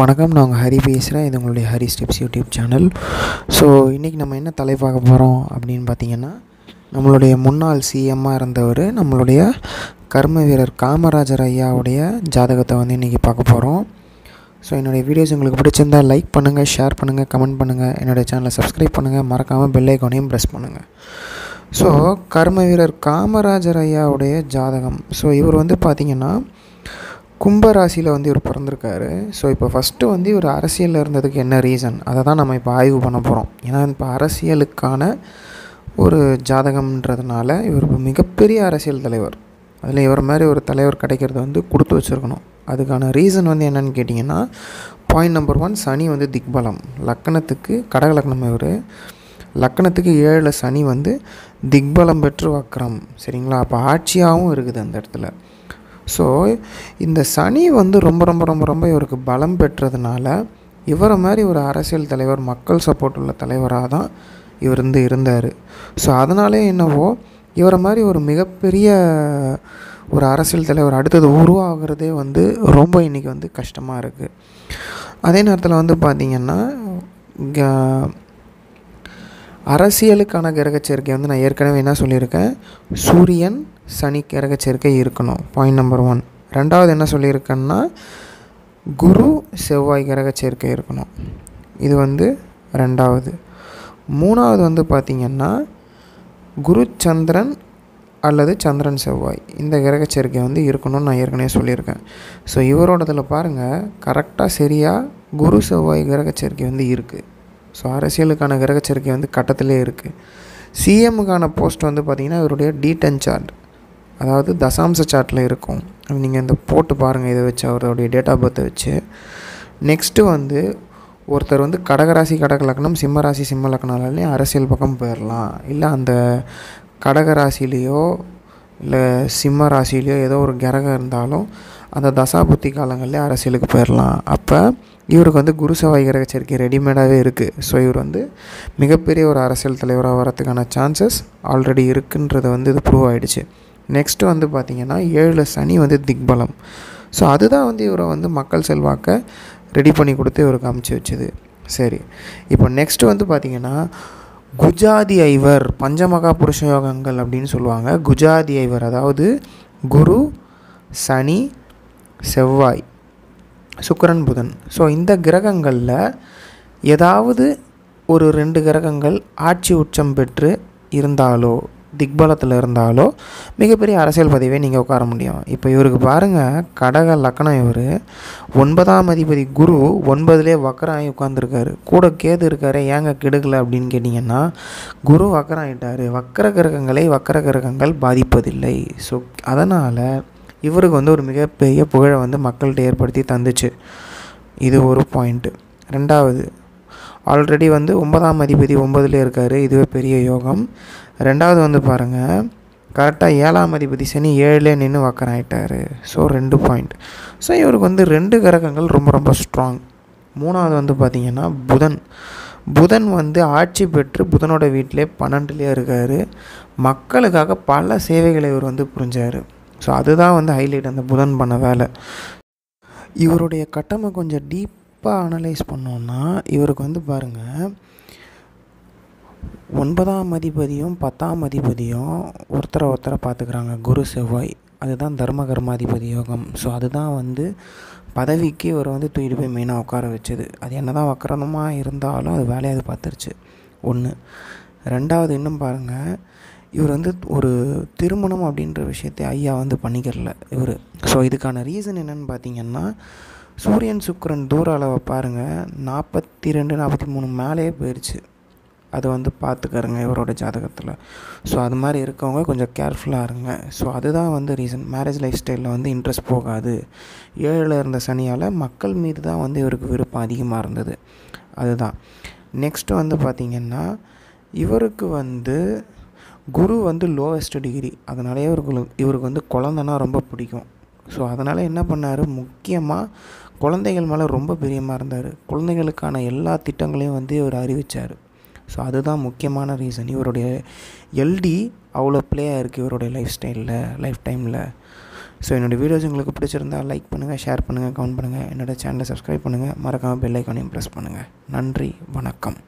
வணக்கம் நான் உங்கள் ஹரி பேசுகிறேன் இது உங்களுடைய Hari steps YouTube channel so இன்றைக்கி நம்ம என்ன தலை பார்க்க போகிறோம் அப்படின்னு பார்த்தீங்கன்னா நம்மளுடைய முன்னாள் சிஎம்மாக இருந்தவர் நம்மளுடைய கர்ம வீரர் காமராஜர் ஐயாவுடைய ஜாதகத்தை வந்து இன்றைக்கி பார்க்க போகிறோம் ஸோ என்னுடைய வீடியோஸ் உங்களுக்கு பிடிச்சிருந்தால் லைக் பண்ணுங்கள் ஷேர் பண்ணுங்கள் கமெண்ட் பண்ணுங்கள் என்னுடைய சேனலை சப்ஸ்கிரைப் பண்ணுங்கள் மறக்காமல் பெல்லைக்கோனையும் ப்ரெஸ் பண்ணுங்கள் ஸோ கர்ம வீரர் காமராஜர் ஐயாவுடைய ஜாதகம் ஸோ இவர் வந்து பார்த்திங்கன்னா கும்பராசியில் வந்து இவர் பிறந்திருக்காரு ஸோ இப்போ ஃபஸ்ட்டு வந்து இவர் அரசியலில் இருந்ததுக்கு என்ன ரீசன் அதை தான் நம்ம இப்போ ஆய்வு பண்ண போகிறோம் ஏன்னா இப்போ அரசியலுக்கான ஒரு ஜாதகம்ன்றதுனால இவர் மிகப்பெரிய அரசியல் தலைவர் அதில் இவர் மாதிரி ஒரு தலைவர் கிடைக்கிறத வந்து கொடுத்து வச்சுருக்கணும் அதுக்கான ரீசன் வந்து என்னென்னு கேட்டிங்கன்னா பாயிண்ட் நம்பர் ஒன் சனி வந்து திக்பலம் லக்கணத்துக்கு கடக லக்னம் இவர் லக்கணத்துக்கு ஏழில் சனி வந்து திக்பலம் பெற்று வக்கரம் சரிங்களா அப்போ ஆட்சியாகவும் இருக்குது அந்த இடத்துல ஸோ இந்த சனி வந்து ரொம்ப ரொம்ப ரொம்ப ரொம்ப இவருக்கு பலம் பெற்றதுனால இவரை மாதிரி ஒரு அரசியல் தலைவர் மக்கள் சப்போர்ட் உள்ள தலைவராக தான் இவர் வந்து இருந்தார் ஸோ அதனாலே என்னவோ இவரை மாதிரி ஒரு மிகப்பெரிய ஒரு அரசியல் தலைவர் அடுத்தது உருவாகிறதே வந்து ரொம்ப இன்றைக்கி வந்து கஷ்டமாக இருக்குது அதே நேரத்தில் வந்து பார்த்திங்கன்னா அரசியலுக்கான கிரகச்சேர்க்கை வந்து நான் ஏற்கனவே என்ன சொல்லியிருக்கேன் சூரியன் சனி கிரக சேர்க்கை இருக்கணும் பாயிண்ட் நம்பர் ஒன் ரெண்டாவது என்ன சொல்லியிருக்கேன்னா குரு செவ்வாய் கிரக சேர்க்கை இருக்கணும் இது வந்து ரெண்டாவது மூணாவது வந்து பார்த்திங்கன்னா குரு சந்திரன் அல்லது சந்திரன் செவ்வாய் இந்த கிரக சேர்க்கை வந்து இருக்கணும்னு நான் ஏற்கனவே சொல்லியிருக்கேன் ஸோ இவரோடதில் பாருங்கள் கரெக்டாக சரியாக குரு செவ்வாய் கிரக சேர்க்கை வந்து இருக்குது ஸோ அரசியலுக்கான கிரக சேர்க்கை வந்து கட்டத்திலே இருக்குது சிஎம்முக்கான போஸ்ட் வந்து பார்த்திங்கன்னா இவருடைய டீடன் சார்ட் அதாவது தசாம்ச சாட்டில் இருக்கும் நீங்கள் இந்த போட்டு பாருங்கள் இதை வச்சு அவருடைய டேட் ஆஃப் பர்த்தை வச்சு நெக்ஸ்ட்டு வந்து ஒருத்தர் வந்து கடகராசி கடக லக்னம் சிம்மராசி சிம்ம லக்னாலேயும் அரசியல் பக்கம் போயிடலாம் இல்லை அந்த கடகராசிலேயோ இல்லை சிம்ம ராசிலேயோ ஏதோ ஒரு கிரகம் இருந்தாலும் அந்த தசாபுத்தி காலங்கள்லேயே அரசியலுக்கு போயிடலாம் அப்போ இவருக்கு வந்து குரு சவாய் கிரக சேர்க்கை ரெடிமேடாகவே இருக்குது ஸோ இவர் வந்து மிகப்பெரிய ஒரு அரசியல் தலைவராக வரதுக்கான சான்சஸ் ஆல்ரெடி இருக்குன்றது வந்து இது ப்ரூவ் ஆகிடுச்சு நெக்ஸ்ட்டு வந்து பார்த்திங்கன்னா ஏழில் சனி வந்து திக்பலம் ஸோ அதுதான் வந்து இவரை வந்து மக்கள் செல்வாக்கை ரெடி பண்ணி கொடுத்து இவருக்கு அமுச்சு வச்சுது சரி இப்போ நெக்ஸ்ட்டு வந்து பார்த்திங்கன்னா குஜாதி ஐவர் பஞ்சமகா புருஷ யோகங்கள் அப்படின்னு சொல்லுவாங்க குஜாதி ஐவர் அதாவது குரு சனி செவ்வாய் சுக்கரன் புதன் ஸோ இந்த கிரகங்களில் ஏதாவது ஒரு ரெண்டு கிரகங்கள் ஆட்சி உச்சம் பெற்று இருந்தாலோ திக்பலத்தில் இருந்தாலோ மிகப்பெரிய அரசியல் பதவியை நீங்கள் உட்கார முடியும் இப்போ இவருக்கு பாருங்கள் கடக லக்கணம் இவர் ஒன்பதாம் அதிபதி குரு ஒன்பதுலேயே வக்கராகி ஆகி உட்காந்துருக்காரு கூட கேது இருக்காரு ஏங்க கெடுக்கலை அப்படின்னு கேட்டிங்கன்னா குரு வக்கராகிட்டார் வக்கர கிரகங்களை வக்கர கிரகங்கள் பாதிப்பதில்லை ஸோ அதனால் இவருக்கு வந்து ஒரு மிகப்பெரிய புகழை வந்து மக்கள்கிட்ட ஏற்படுத்தி தந்துச்சு இது ஒரு பாயிண்ட்டு ரெண்டாவது ஆல்ரெடி வந்து ஒன்பதாம் அதிபதி ஒம்பதுல இருக்கார் இதுவே பெரிய யோகம் ரெண்டாவது வந்து பாருங்கள் கரெக்டாக ஏழாம் அதிபதி சனி ஏழுலே நின்று வக்கரம் ஆகிட்டார் ஸோ ரெண்டு பாயிண்ட் ஸோ இவருக்கு வந்து ரெண்டு கிரகங்கள் ரொம்ப ரொம்ப ஸ்ட்ராங் மூணாவது வந்து பார்த்திங்கன்னா புதன் புதன் வந்து ஆட்சி பெற்று புதனோட வீட்டிலே பன்னெண்டுலேயே இருக்கார் மக்களுக்காக பல சேவைகளை இவர் வந்து புரிஞ்சார் ஸோ அதுதான் வந்து ஹைலைட் அந்த புதன் பண்ண வேலை இவருடைய கட்டமை கொஞ்சம் டீப் டீப்பாக அனலைஸ் பண்ணோன்னா இவருக்கு வந்து பாருங்கள் ஒன்பதாம் அதிபதியும் பத்தாம் அதிபதியும் ஒருத்தரை ஒருத்தரை பார்த்துக்கிறாங்க குரு செவ்வாய் அதுதான் தர்ம கர்மாதிபதி யோகம் ஸோ அதுதான் வந்து பதவிக்கு இவரை வந்து தூக்கிட்டு போய் மெயினாக உட்கார வச்சது அது என்ன தான் வக்கரணமாக இருந்தாலும் அது வேலையை அது பார்த்துருச்சு ஒன்று ரெண்டாவது இன்னும் பாருங்கள் இவர் வந்து ஒரு திருமணம் அப்படின்ற விஷயத்தை ஐயா வந்து பண்ணிக்கிறல இவர் ஸோ இதுக்கான ரீசன் என்னென்னு பார்த்தீங்கன்னா சூரியன் சுக்கரன் தூர அளவை பாருங்கள் நாற்பத்தி ரெண்டு நாற்பத்தி மூணு மேலேயே போயிடுச்சு அதை வந்து பார்த்துக்கருங்க இவரோட ஜாதகத்தில் ஸோ அது மாதிரி இருக்கவங்க கொஞ்சம் கேர்ஃபுல்லாக இருங்க ஸோ அதுதான் வந்து ரீசன் மேரேஜ் லைஃப் ஸ்டைலில் வந்து இன்ட்ரெஸ்ட் போகாது ஏழில் இருந்த சனியால் மக்கள் மீது தான் வந்து இவருக்கு விருப்பம் அதிகமாக இருந்தது அதுதான் நெக்ஸ்ட்டு வந்து பார்த்திங்கன்னா இவருக்கு வந்து குரு வந்து லோவஸ்ட் டிகிரி அதனாலே இவருக்கு இவருக்கு வந்து குழந்தைனா ரொம்ப பிடிக்கும் ஸோ அதனால் என்ன பண்ணார் முக்கியமாக குழந்தைகள் மேலே ரொம்ப பிரியமாக இருந்தார் குழந்தைகளுக்கான எல்லா திட்டங்களையும் வந்து இவர் அறிவித்தார் ஸோ அதுதான் முக்கியமான ரீசன் இவருடைய எல்டி அவ்வளோ ப்ளே ஆகிருக்கு இவருடைய லைஃப் ஸ்டைலில் லைஃப் டைமில் ஸோ என்னுடைய வீடியோஸ் உங்களுக்கு பிடிச்சிருந்தால் லைக் பண்ணுங்கள் ஷேர் பண்ணுங்கள் கமெண்ட் பண்ணுங்கள் என்னோடய சேனலை சப்ஸ்கிரைப் பண்ணுங்கள் மறக்காமல் பெல் ஐக்கானையும் ப்ரெஸ் பண்ணுங்கள் நன்றி வணக்கம்